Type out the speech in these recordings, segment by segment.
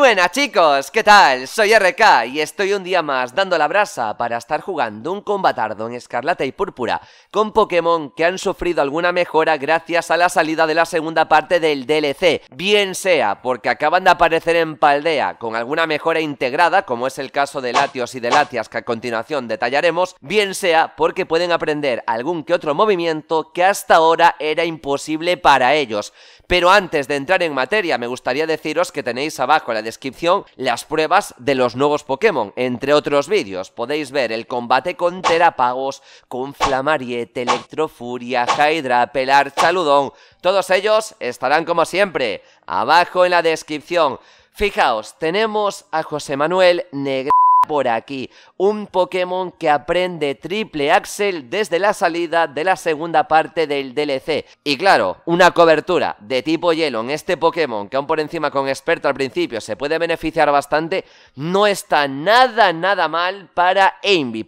buenas chicos, ¿qué tal? Soy RK y estoy un día más dando la brasa para estar jugando un combatardo en escarlata y púrpura con Pokémon que han sufrido alguna mejora gracias a la salida de la segunda parte del DLC, bien sea porque acaban de aparecer en Paldea con alguna mejora integrada como es el caso de Latios y de Latias que a continuación detallaremos, bien sea porque pueden aprender algún que otro movimiento que hasta ahora era imposible para ellos. Pero antes de entrar en materia me gustaría deciros que tenéis abajo la descripción las pruebas de los nuevos Pokémon. Entre otros vídeos podéis ver el combate con Terapagos, con Flamariete, Electrofuria, Hydra, Pelar, Saludón, Todos ellos estarán como siempre abajo en la descripción. Fijaos, tenemos a José Manuel Negro por aquí. Un Pokémon que aprende triple Axel desde la salida de la segunda parte del DLC. Y claro, una cobertura de tipo hielo en este Pokémon, que aún por encima con experto al principio se puede beneficiar bastante, no está nada, nada mal para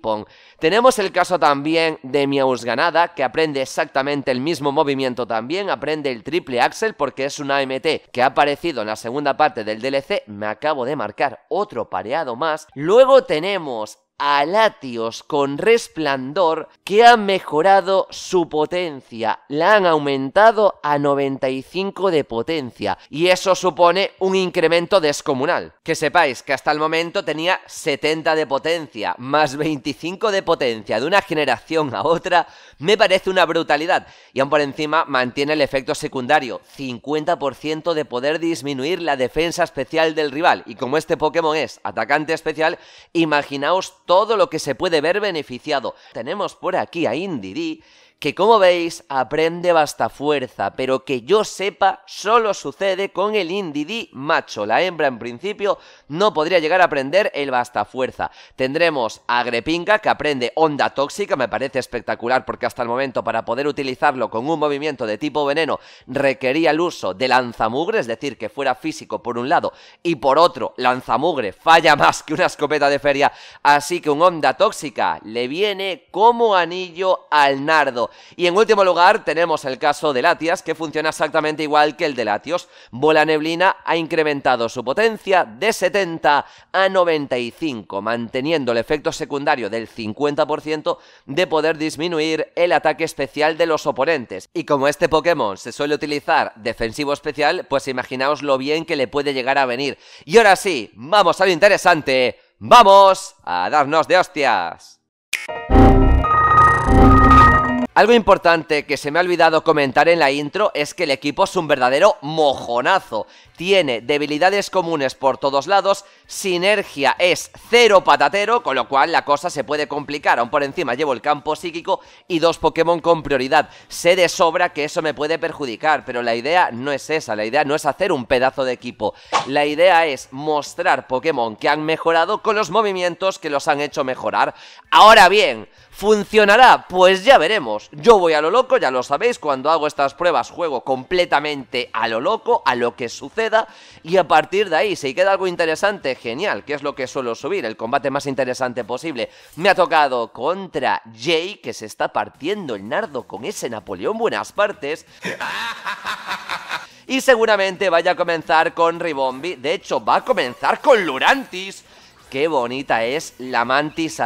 Pong. Tenemos el caso también de Ganada que aprende exactamente el mismo movimiento también, aprende el triple Axel porque es una AMT que ha aparecido en la segunda parte del DLC, me acabo de marcar otro pareado más. Luego no tenemos a con resplandor que ha mejorado su potencia, la han aumentado a 95 de potencia y eso supone un incremento descomunal. Que sepáis que hasta el momento tenía 70 de potencia, más 25 de potencia de una generación a otra, me parece una brutalidad y aún por encima mantiene el efecto secundario, 50% de poder disminuir la defensa especial del rival y como este Pokémon es atacante especial, imaginaos todo lo que se puede ver beneficiado. Tenemos por aquí a Indidi que como veis aprende basta fuerza, pero que yo sepa solo sucede con el indidi macho. La hembra en principio no podría llegar a aprender el basta fuerza. Tendremos a Grepinga que aprende onda tóxica, me parece espectacular porque hasta el momento para poder utilizarlo con un movimiento de tipo veneno requería el uso de lanzamugre, es decir, que fuera físico por un lado y por otro lanzamugre falla más que una escopeta de feria, así que un onda tóxica le viene como anillo al nardo. Y en último lugar tenemos el caso de Latias, que funciona exactamente igual que el de Latios. Bola Neblina ha incrementado su potencia de 70 a 95, manteniendo el efecto secundario del 50% de poder disminuir el ataque especial de los oponentes. Y como este Pokémon se suele utilizar defensivo especial, pues imaginaos lo bien que le puede llegar a venir. Y ahora sí, vamos a lo interesante. ¡Vamos a darnos de hostias! Algo importante que se me ha olvidado comentar en la intro es que el equipo es un verdadero mojonazo tiene debilidades comunes por todos lados, Sinergia es cero patatero, con lo cual la cosa se puede complicar. Aún por encima llevo el campo psíquico y dos Pokémon con prioridad. Sé de sobra que eso me puede perjudicar, pero la idea no es esa, la idea no es hacer un pedazo de equipo. La idea es mostrar Pokémon que han mejorado con los movimientos que los han hecho mejorar. Ahora bien, ¿funcionará? Pues ya veremos. Yo voy a lo loco, ya lo sabéis, cuando hago estas pruebas juego completamente a lo loco, a lo que suceda y a partir de ahí, si queda algo interesante, genial, que es lo que suelo subir, el combate más interesante posible. Me ha tocado contra Jay, que se está partiendo el nardo con ese Napoleón Buenas Partes. y seguramente vaya a comenzar con Ribombi, de hecho va a comenzar con Lurantis qué bonita es la mantis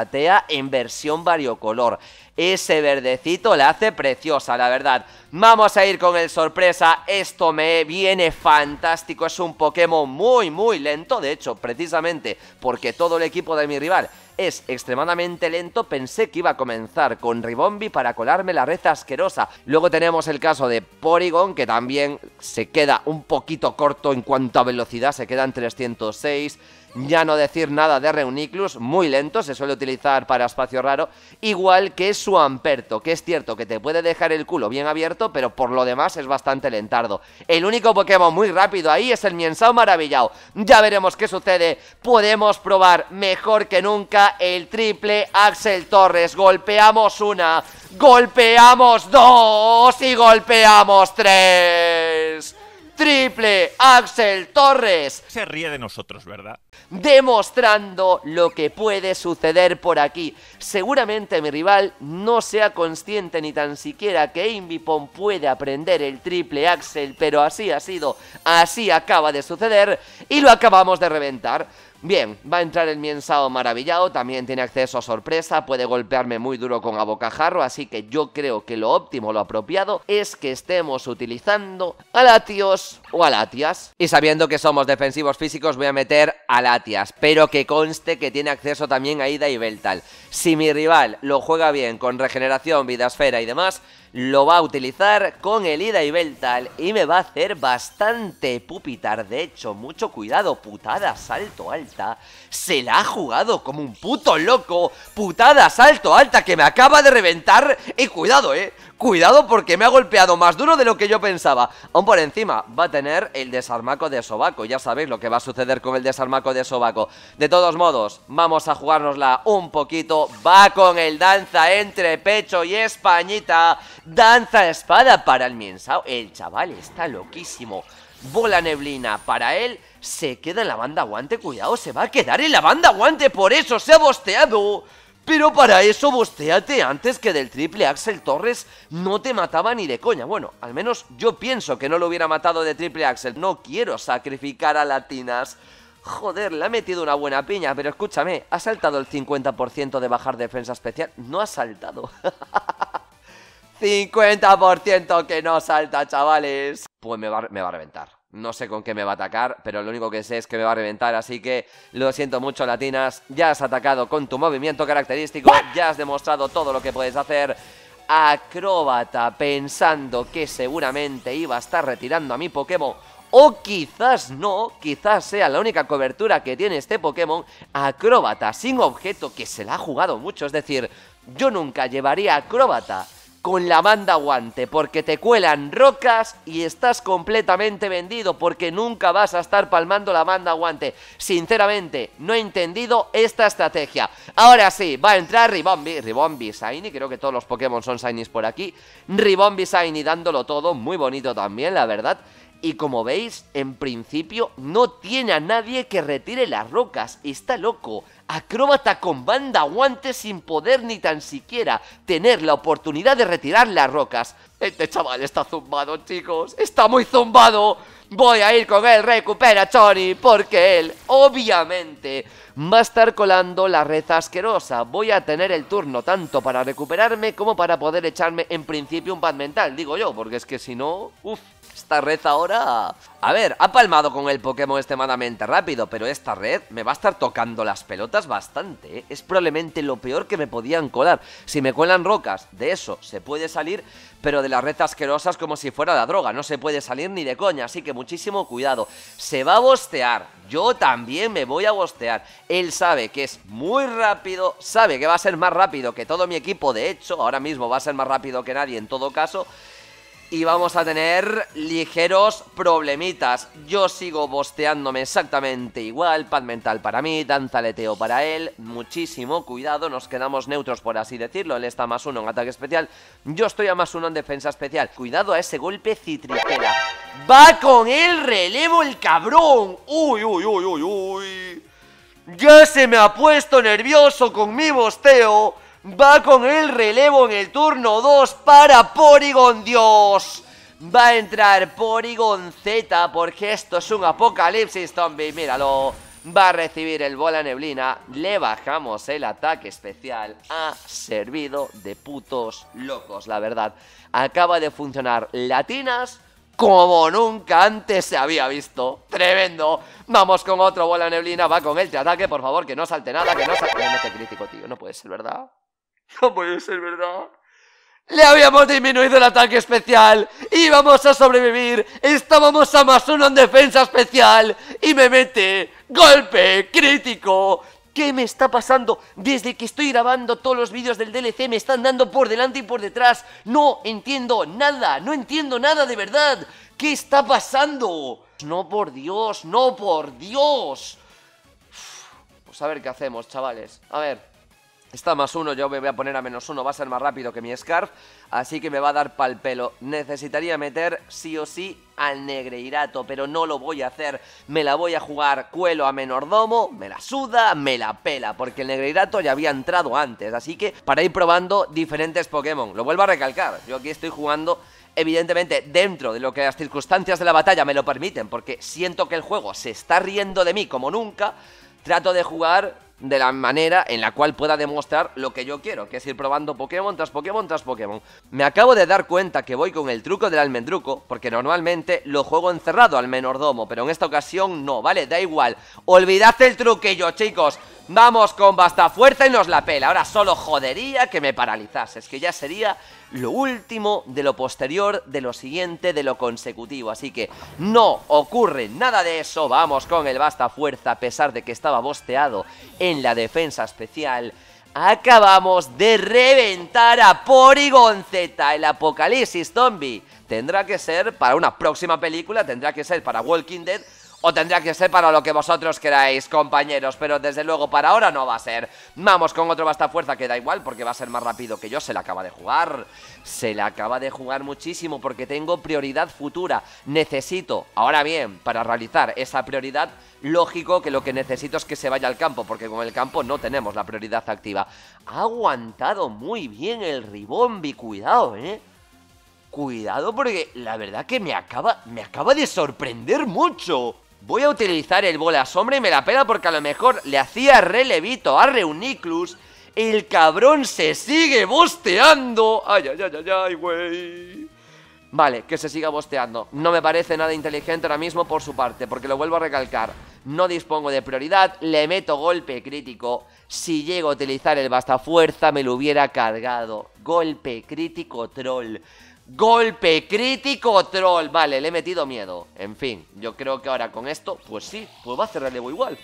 en versión variocolor. Ese verdecito la hace preciosa, la verdad. Vamos a ir con el sorpresa, esto me viene fantástico, es un Pokémon muy muy lento, de hecho, precisamente porque todo el equipo de mi rival es extremadamente lento, pensé que iba a comenzar con Ribombi para colarme la red asquerosa. Luego tenemos el caso de Porygon, que también se queda un poquito corto en cuanto a velocidad, se quedan 306 ya no decir nada de Reuniclus, muy lento, se suele utilizar para espacio raro, igual que su Amperto, que es cierto que te puede dejar el culo bien abierto, pero por lo demás es bastante lentardo. El único Pokémon muy rápido ahí es el Miensao Maravillao. Ya veremos qué sucede, podemos probar mejor que nunca el triple Axel Torres. Golpeamos una, golpeamos dos y golpeamos tres triple Axel Torres. Se ríe de nosotros, ¿verdad? Demostrando lo que puede suceder por aquí. Seguramente mi rival no sea consciente ni tan siquiera que Invipon puede aprender el triple Axel, pero así ha sido, así acaba de suceder y lo acabamos de reventar. Bien, va a entrar el Miensao maravillado, también tiene acceso a sorpresa, puede golpearme muy duro con abocajarro, así que yo creo que lo óptimo, lo apropiado, es que estemos utilizando a Latios o a Latias. Y sabiendo que somos defensivos físicos, voy a meter a Latias, pero que conste que tiene acceso también a Ida y Beltal. Si mi rival lo juega bien con regeneración, vida esfera y demás, lo va a utilizar con el ida y Beltal y me va a hacer bastante pupitar. De hecho, mucho cuidado, putada, salto alta se la ha jugado como un puto loco. Putada, salto alta, que me acaba de reventar. Y cuidado, eh. Cuidado porque me ha golpeado más duro de lo que yo pensaba. Aún por encima, va a tener el desarmaco de sobaco. Ya sabéis lo que va a suceder con el desarmaco de sobaco. De todos modos, vamos a jugárnosla un poquito. Va con el danza entre pecho y españita. Danza espada para el Miensao. El chaval está loquísimo. Bola neblina para él. Se queda en la banda guante, cuidado, se va a quedar en la banda guante, por eso se ha bosteado. Pero para eso bosteate antes que del triple Axel Torres no te mataba ni de coña. Bueno, al menos yo pienso que no lo hubiera matado de triple Axel. No quiero sacrificar a Latinas. Joder, le ha metido una buena piña, pero escúchame, ¿ha saltado el 50% de bajar defensa especial? No ha saltado. 50% que no salta, chavales. Pues me va, va a reventar. No sé con qué me va a atacar, pero lo único que sé es que me va a reventar, así que lo siento mucho, Latinas. Ya has atacado con tu movimiento característico, ya has demostrado todo lo que puedes hacer. Acróbata, pensando que seguramente iba a estar retirando a mi Pokémon o quizás no, quizás sea la única cobertura que tiene este Pokémon Acróbata sin objeto que se la ha jugado mucho. Es decir, yo nunca llevaría Acróbata con la banda guante, porque te cuelan rocas y estás completamente vendido, porque nunca vas a estar palmando la banda guante. Sinceramente, no he entendido esta estrategia. Ahora sí, va a entrar Ribombi, Ribombi Shiny, creo que todos los Pokémon son Shinies por aquí. Ribombi Shiny dándolo todo, muy bonito también, la verdad. Y como veis, en principio no tiene a nadie que retire las rocas. Está loco. Acróbata con banda guante sin poder ni tan siquiera tener la oportunidad de retirar las rocas. Este chaval está zumbado, chicos. Está muy zumbado. Voy a ir con él, recupera Choni, porque él, obviamente, va a estar colando la reza asquerosa. Voy a tener el turno tanto para recuperarme como para poder echarme en principio un pad mental, digo yo, porque es que si no, uff. Esta red ahora... A ver, ha palmado con el Pokémon extremadamente rápido, pero esta red me va a estar tocando las pelotas bastante. ¿eh? Es probablemente lo peor que me podían colar. Si me cuelan rocas, de eso se puede salir, pero de las redes asquerosas como si fuera la droga. No se puede salir ni de coña, así que muchísimo cuidado. Se va a bostear. Yo también me voy a bostear. Él sabe que es muy rápido, sabe que va a ser más rápido que todo mi equipo. De hecho, ahora mismo va a ser más rápido que nadie en todo caso y vamos a tener ligeros problemitas. Yo sigo bosteándome exactamente igual, pad mental para mí, danzaleteo para él, muchísimo cuidado, nos quedamos neutros por así decirlo, él está más uno en ataque especial, yo estoy a más uno en defensa especial. Cuidado a ese golpe citriquera. Va con el relevo el cabrón. Uy, uy, uy, uy, uy. Ya se me ha puesto nervioso con mi bosteo. Va con el relevo en el turno 2 para Porygon Dios. Va a entrar Porygon Z porque esto es un apocalipsis zombie, míralo. Va a recibir el bola neblina, le bajamos el ataque especial. Ha servido de putos locos, la verdad. Acaba de funcionar latinas como nunca antes se había visto. Tremendo. Vamos con otro bola neblina, va con el ataque, por favor, que no salte nada, que no salte... nada. crítico, tío, no puede ser, ¿verdad? No puede ser verdad. Le habíamos disminuido el ataque especial. Íbamos a sobrevivir. Estábamos a más uno en defensa especial. Y me mete. Golpe crítico. ¿Qué me está pasando? Desde que estoy grabando todos los vídeos del DLC me están dando por delante y por detrás. No entiendo nada, no entiendo nada de verdad. ¿Qué está pasando? No por Dios, no por Dios. Pues a ver qué hacemos, chavales. A ver. Está más uno, yo me voy a poner a menos uno, va a ser más rápido que mi Scarf, así que me va a dar pal pelo. Necesitaría meter sí o sí al Negreirato, pero no lo voy a hacer. Me la voy a jugar cuelo a menordomo, me la suda, me la pela, porque el Negreirato ya había entrado antes, así que para ir probando diferentes Pokémon. Lo vuelvo a recalcar, yo aquí estoy jugando evidentemente dentro de lo que las circunstancias de la batalla me lo permiten, porque siento que el juego se está riendo de mí como nunca, trato de jugar de la manera en la cual pueda demostrar lo que yo quiero, que es ir probando Pokémon tras Pokémon tras Pokémon. Me acabo de dar cuenta que voy con el truco del almendruco, porque normalmente lo juego encerrado al menordomo, pero en esta ocasión no, ¿vale? Da igual. Olvidad el truquillo, chicos. Vamos con basta fuerza y nos la pela. Ahora solo jodería que me paralizase. Es que ya sería lo último de lo posterior, de lo siguiente, de lo consecutivo. Así que no ocurre nada de eso. Vamos con el basta fuerza, a pesar de que estaba bosteado en la defensa especial. Acabamos de reventar a Zeta el apocalipsis zombie. Tendrá que ser para una próxima película, tendrá que ser para Walking Dead o tendría que ser para lo que vosotros queráis, compañeros, pero desde luego para ahora no va a ser. Vamos con otro bastafuerza fuerza que da igual porque va a ser más rápido que yo, se la acaba de jugar. Se la acaba de jugar muchísimo porque tengo prioridad futura. Necesito, ahora bien, para realizar esa prioridad, lógico que lo que necesito es que se vaya al campo, porque con el campo no tenemos la prioridad activa. Ha aguantado muy bien el Ribombi, cuidado, ¿eh? Cuidado porque la verdad que me acaba, me acaba de sorprender mucho. Voy a utilizar el bola sombra y me la pela porque a lo mejor le hacía relevito a Reuniclus. El cabrón se sigue bosteando. Ay, ay, ay, ay, ay, güey. Vale, que se siga bosteando. No me parece nada inteligente ahora mismo por su parte, porque lo vuelvo a recalcar. No dispongo de prioridad, le meto golpe crítico. Si llego a utilizar el basta fuerza, me lo hubiera cargado. Golpe crítico troll. Golpe crítico troll Vale, le he metido miedo En fin, yo creo que ahora con esto Pues sí, pues va a hacer relevo igual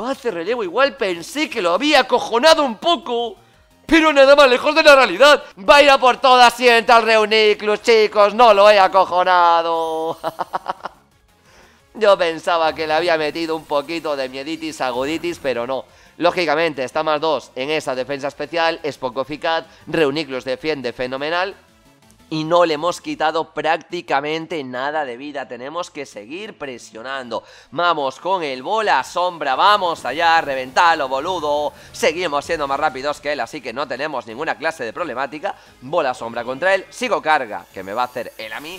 Va a hacer relevo igual Pensé que lo había acojonado un poco pero nada más lejos de la realidad. Va a ir a por todas sienta al Reuniclus, chicos. No lo he acojonado. Yo pensaba que le había metido un poquito de mieditis, aguditis, pero no. Lógicamente, está más dos en esa defensa especial. Es poco eficaz. Reuniclus defiende fenomenal y no le hemos quitado prácticamente nada de vida. Tenemos que seguir presionando. Vamos con el bola sombra, vamos allá, reventalo, boludo. Seguimos siendo más rápidos que él, así que no tenemos ninguna clase de problemática. Bola sombra contra él, sigo carga, que me va a hacer él a mí.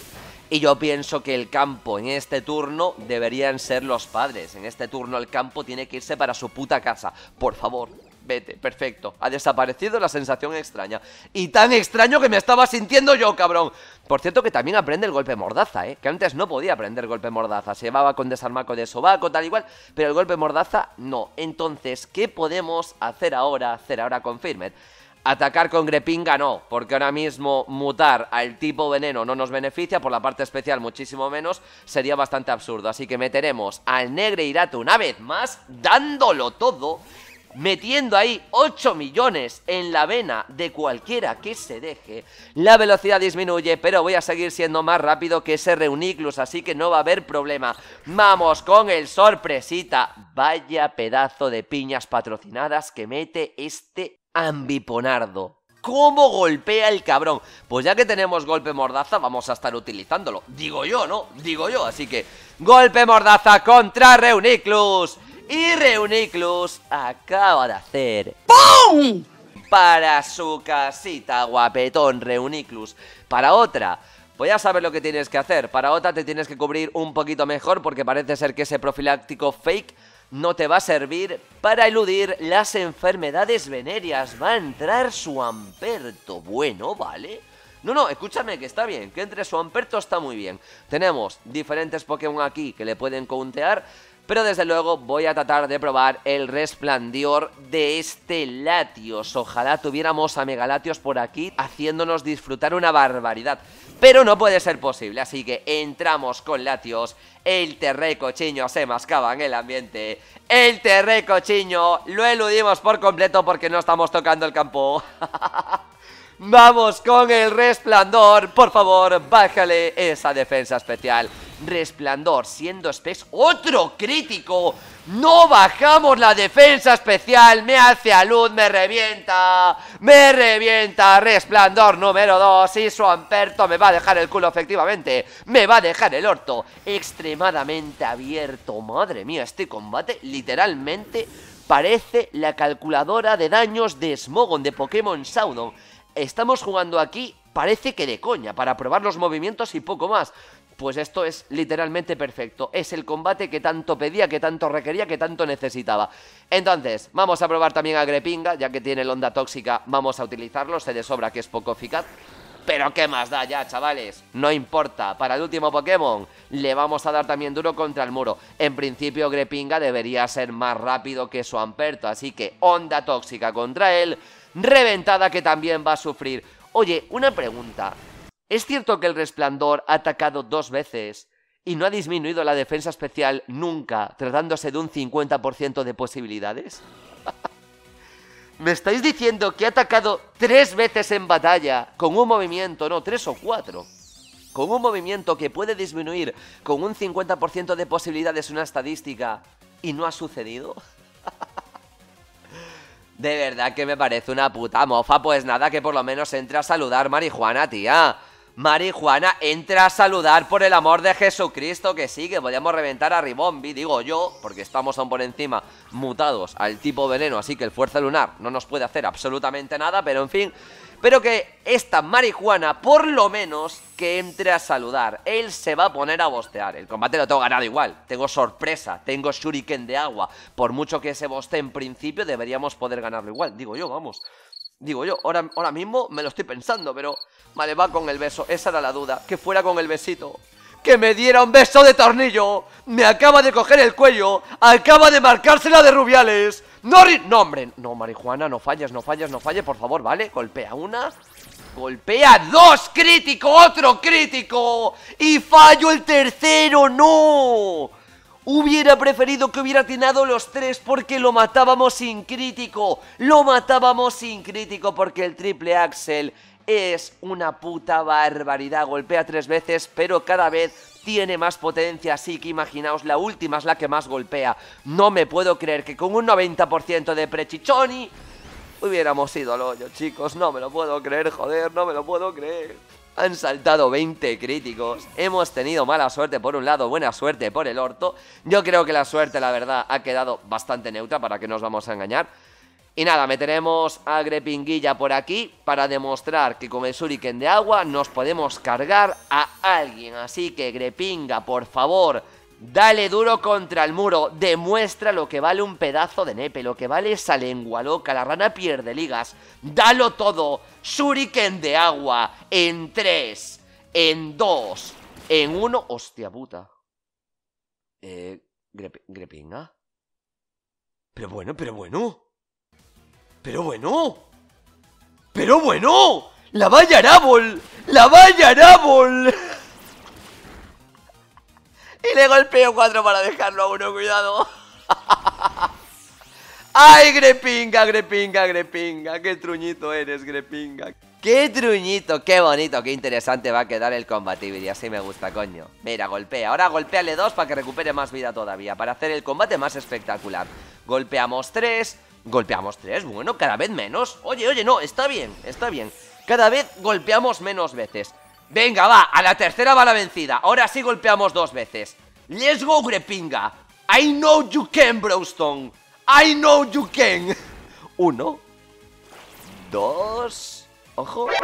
Y yo pienso que el campo en este turno deberían ser los padres. En este turno el campo tiene que irse para su puta casa. Por favor, vete, perfecto. Ha desaparecido la sensación extraña. Y tan extraño que me estaba sintiendo yo, cabrón. Por cierto que también aprende el golpe mordaza, ¿eh? Que antes no podía aprender golpe mordaza. Se llevaba con desarmaco de sobaco, tal igual. Pero el golpe mordaza, no. Entonces, ¿qué podemos hacer ahora? Hacer ahora con Firmet. Atacar con Grepinga no, porque ahora mismo mutar al tipo veneno no nos beneficia, por la parte especial muchísimo menos, sería bastante absurdo. Así que meteremos al negre irato una vez más, dándolo todo metiendo ahí 8 millones en la vena de cualquiera que se deje, la velocidad disminuye, pero voy a seguir siendo más rápido que ese Reuniclus, así que no va a haber problema. Vamos con el sorpresita. Vaya pedazo de piñas patrocinadas que mete este ambiponardo. ¿Cómo golpea el cabrón? Pues ya que tenemos golpe mordaza, vamos a estar utilizándolo. Digo yo, ¿no? Digo yo, así que... Golpe mordaza contra Reuniclus y Reuniclus acaba de hacer ¡PUM! Para su casita, guapetón, Reuniclus. Para otra, voy pues a saber lo que tienes que hacer. Para otra te tienes que cubrir un poquito mejor porque parece ser que ese profiláctico fake no te va a servir para eludir las enfermedades venéreas. Va a entrar su amperto. Bueno, ¿vale? No, no, escúchame que está bien, que entre su amperto está muy bien. Tenemos diferentes Pokémon aquí que le pueden countear pero desde luego voy a tratar de probar el resplandor de este Latios. Ojalá tuviéramos a Megalatios por aquí haciéndonos disfrutar una barbaridad, pero no puede ser posible, así que entramos con Latios. El Cochiño se mascaba en el ambiente. El Cochiño! lo eludimos por completo porque no estamos tocando el campo. Vamos con el resplandor. Por favor, bájale esa defensa especial. Resplandor, siendo Specs otro crítico. No bajamos la defensa especial, me hace a luz, me revienta, me revienta. Resplandor número 2 y su amperto me va a dejar el culo efectivamente, me va a dejar el orto extremadamente abierto. Madre mía, este combate literalmente parece la calculadora de daños de Smogon de Pokémon Saudon. Estamos jugando aquí, parece que de coña, para probar los movimientos y poco más pues esto es literalmente perfecto. Es el combate que tanto pedía, que tanto requería, que tanto necesitaba. Entonces, vamos a probar también a Grepinga, ya que tiene el onda tóxica, vamos a utilizarlo, se de sobra que es poco eficaz. Pero qué más da ya, chavales. No importa. Para el último Pokémon le vamos a dar también duro contra el muro. En principio Grepinga debería ser más rápido que su Amperto. Así que onda tóxica contra él. Reventada que también va a sufrir. Oye, una pregunta. Es cierto que el resplandor ha atacado dos veces y no ha disminuido la defensa especial nunca, tratándose de un 50% de posibilidades. ¿Me estáis diciendo que ha atacado tres veces en batalla con un movimiento, no, tres o cuatro? Con un movimiento que puede disminuir con un 50% de posibilidades una estadística y no ha sucedido. De verdad que me parece una puta mofa, pues nada que por lo menos entre a saludar marihuana, tía marihuana, entra a saludar por el amor de Jesucristo, que sí, que podíamos reventar a Ribombi, digo yo, porque estamos aún por encima mutados al tipo veneno, así que el Fuerza Lunar no nos puede hacer absolutamente nada, pero en fin, pero que esta marihuana, por lo menos, que entre a saludar. Él se va a poner a bostear. El combate lo tengo ganado igual. Tengo sorpresa, tengo shuriken de agua. Por mucho que se boste en principio, deberíamos poder ganarlo igual. Digo yo, vamos. Digo yo, ahora, ahora mismo me lo estoy pensando, pero... Vale, va con el beso, esa era la duda. Que fuera con el besito. ¡Que me diera un beso de tornillo! ¡Me acaba de coger el cuello! ¡Acaba de marcársela de rubiales! ¡No, no hombre! No, marihuana, no falles, no fallas no falles, por favor, ¿vale? Golpea una... Golpea dos, crítico, otro crítico Y fallo el tercero, no Hubiera preferido que hubiera atinado los tres porque lo matábamos sin crítico. Lo matábamos sin crítico porque el triple axel es una puta barbaridad. Golpea tres veces, pero cada vez tiene más potencia, así que imaginaos, la última es la que más golpea. No me puedo creer que con un 90% de prechichoni hubiéramos ido al hoyo, chicos. No me lo puedo creer, joder, no me lo puedo creer han saltado 20 críticos. Hemos tenido mala suerte por un lado, buena suerte por el orto. Yo creo que la suerte, la verdad, ha quedado bastante neutra, para que nos vamos a engañar. Y nada, meteremos a Grepinguilla por aquí para demostrar que con el shuriken de agua nos podemos cargar a alguien. Así que Grepinga, por favor Dale duro contra el muro, demuestra lo que vale un pedazo de nepe, lo que vale esa lengua loca, la rana pierde ligas. Dalo todo, shuriken de agua, en tres, en dos, en uno... Hostia puta. Eh, grepinga. Pero bueno, pero bueno. Pero bueno. Pero bueno. La valla nabol, La valla Arabol. Y le golpeo cuatro para dejarlo a uno, cuidado. ¡Ay, Grepinga, Grepinga, Grepinga! ¡Qué truñito eres, Grepinga! ¡Qué truñito! ¡Qué bonito! ¡Qué interesante va a quedar el ¡Y Así me gusta, coño. Mira, golpea. Ahora golpeale dos para que recupere más vida todavía. Para hacer el combate más espectacular. Golpeamos tres. Golpeamos tres. Bueno, cada vez menos. Oye, oye, no. Está bien, está bien. Cada vez golpeamos menos veces. Venga, va, a la tercera bala vencida. Ahora sí golpeamos dos veces. Let's go, Grepinga. I know you can, Browstone. I know you can. Uno. Dos. Ojo.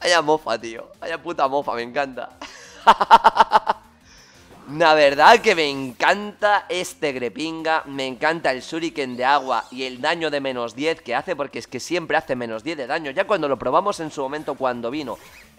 Vaya mofa, tío. Vaya puta mofa, me encanta. La verdad que me encanta este Grepinga, me encanta el Shuriken de agua y el daño de menos 10 que hace, porque es que siempre hace menos 10 de daño. Ya cuando lo probamos en su momento, cuando vino,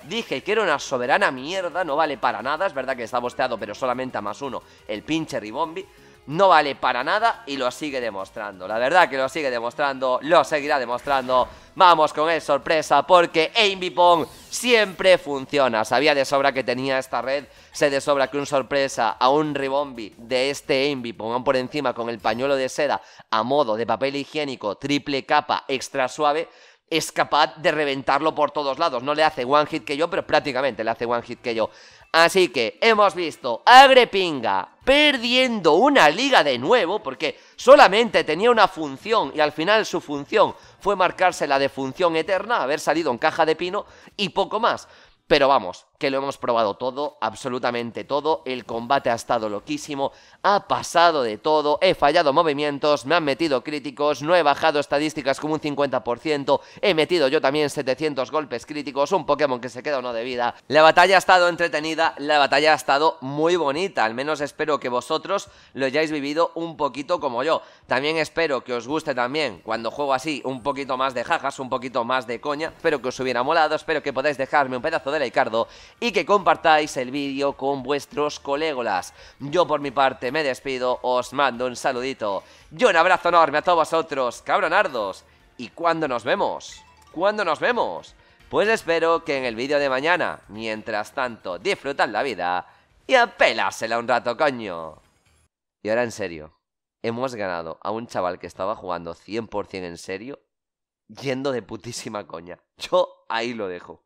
dije que era una soberana mierda, no vale para nada, es verdad que está bosteado, pero solamente a más uno el pinche Ribombi no vale para nada y lo sigue demostrando. La verdad que lo sigue demostrando, lo seguirá demostrando. Vamos con el sorpresa porque Pong siempre funciona. Sabía de sobra que tenía esta red, Se de sobra que un sorpresa a un ribombi de este Aimbipong, por encima con el pañuelo de seda a modo de papel higiénico, triple capa, extra suave, es capaz de reventarlo por todos lados. No le hace one hit que yo, pero prácticamente le hace one hit que yo. Así que hemos visto a Grepinga perdiendo una liga de nuevo, porque solamente tenía una función y al final su función fue marcarse la de función eterna, haber salido en caja de pino y poco más. Pero vamos, que lo hemos probado todo, absolutamente todo, el combate ha estado loquísimo, ha pasado de todo, he fallado movimientos, me han metido críticos, no he bajado estadísticas como un 50%, he metido yo también 700 golpes críticos, un Pokémon que se queda no de vida. La batalla ha estado entretenida, la batalla ha estado muy bonita, al menos espero que vosotros lo hayáis vivido un poquito como yo. También espero que os guste también cuando juego así un poquito más de jajas, un poquito más de coña, espero que os hubiera molado, espero que podáis dejarme un pedazo de laicardo, y que compartáis el vídeo con vuestros colegolas. Yo por mi parte me despido, os mando un saludito y un abrazo enorme a todos vosotros, cabronardos. ¿Y cuándo nos vemos? ¿Cuándo nos vemos? Pues espero que en el vídeo de mañana. Mientras tanto, disfrutad la vida y apelásela un rato, coño. Y ahora en serio, hemos ganado a un chaval que estaba jugando 100% en serio yendo de putísima coña. Yo ahí lo dejo.